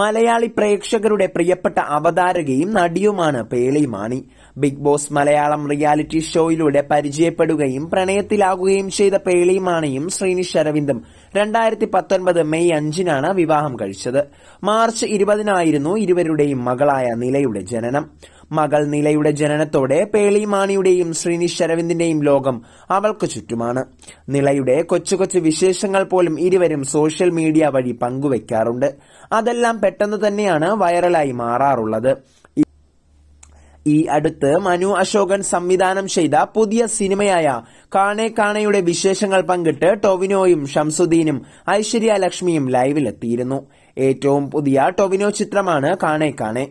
മലയാളി പ്രേക്ഷകരുടെ പ്രിയപ്പെട്ട അവതാരകയും നടിയുമാണ് Pearle Maaney big boss Malayalam reality ഷോയിലൂടെ പരിചയപ്പെടുകയും പ്രണയത്തിലാകുകയും ചെയ്ത പേളി മാണിയും ശ്രീനിഷ് അരവിന്ദും രണ്ടായിരത്തി പത്തൊൻപത് മെയ് അഞ്ചിനാണ് വിവാഹം കഴിച്ചത് മാർച്ച് ഇരുപതിനായിരുന്നു ഇരുവരുടെയും മകളായ നിലയുടെ ജനനം മകൾ നിലയുടെ ജനനത്തോടെ പേളിമാണിയുടെയും ശ്രീനിഷ് അരവിന്ദിന്റെയും ലോകം അവൾക്ക് ചുറ്റുമാണ് നിലയുടെ കൊച്ചു കൊച്ചു വിശേഷങ്ങൾ പോലും ഇരുവരും സോഷ്യൽ മീഡിയ വഴി പങ്കുവെക്കാറുണ്ട് അതെല്ലാം പെട്ടെന്ന് തന്നെയാണ് വൈറലായി മാറാറുള്ളത് ഈ അടുത്ത് മനു അശോകൻ സംവിധാനം ചെയ്ത പുതിയ സിനിമയായ കാണേ കാണയുടെ വിശേഷങ്ങൾ പങ്കിട്ട് ടൊവിനോയും ഷംസുദ്ദീനും ഐശ്വര്യ ലക്ഷ്മിയും ലൈവിലെത്തിയിരുന്നു ഏറ്റവും പുതിയ ടൊവിനോ ചിത്രമാണ് കാണേ കാണേ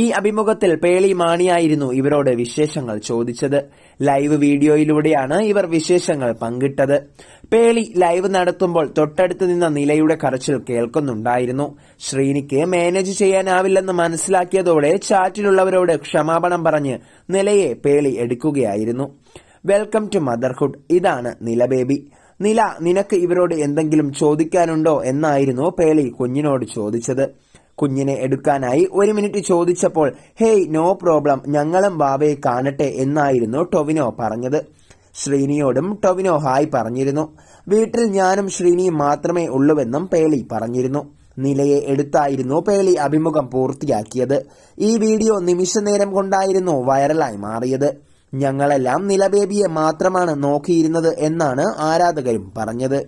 ഈ അഭിമുഖത്തിൽ പേളി മാണിയായിരുന്നു ഇവരോട് വിശേഷങ്ങൾ ചോദിച്ചത് ലൈവ് വീഡിയോയിലൂടെയാണ് ഇവർ വിശേഷങ്ങൾ പങ്കിട്ടത് പേളി ലൈവ് നടത്തുമ്പോൾ തൊട്ടടുത്ത് നിന്ന നിലയുടെ കരച്ചിൽ കേൾക്കുന്നുണ്ടായിരുന്നു ശ്രീനിക്ക് മാനേജ് ചെയ്യാനാവില്ലെന്ന് മനസ്സിലാക്കിയതോടെ ചാറ്റിലുള്ളവരോട് ക്ഷമാപണം പറഞ്ഞ് നിലയെ പേളി എടുക്കുകയായിരുന്നു വെൽക്കം ടു മദർഹുഡ് ഇതാണ് നിലബേബി നില നിനക്ക് ഇവരോട് എന്തെങ്കിലും ചോദിക്കാനുണ്ടോ എന്നായിരുന്നു പേളി കുഞ്ഞിനോട് ചോദിച്ചത് കുഞ്ഞിനെ എടുക്കാനായി ഒരു മിനിറ്റ് ചോദിച്ചപ്പോൾ ഹേയ് നോ പ്രോബ്ലം ഞങ്ങളും ബാബയെ കാണട്ടെ എന്നായിരുന്നു ടൊവിനോ പറഞ്ഞത് ശ്രീനിയോടും ടൊവിനോ ഹായ് പറഞ്ഞിരുന്നു വീട്ടിൽ ഞാനും ശ്രീനിയും മാത്രമേ ഉള്ളുവെന്നും പേളി പറഞ്ഞിരുന്നു നിലയെ എടുത്തായിരുന്നു പേളി അഭിമുഖം പൂർത്തിയാക്കിയത് ഈ വീഡിയോ നിമിഷനേരം കൊണ്ടായിരുന്നു വൈറലായി മാറിയത് ഞങ്ങളെല്ലാം നിലബേബിയെ മാത്രമാണ് നോക്കിയിരുന്നത് എന്നാണ് ആരാധകരും പറഞ്ഞത്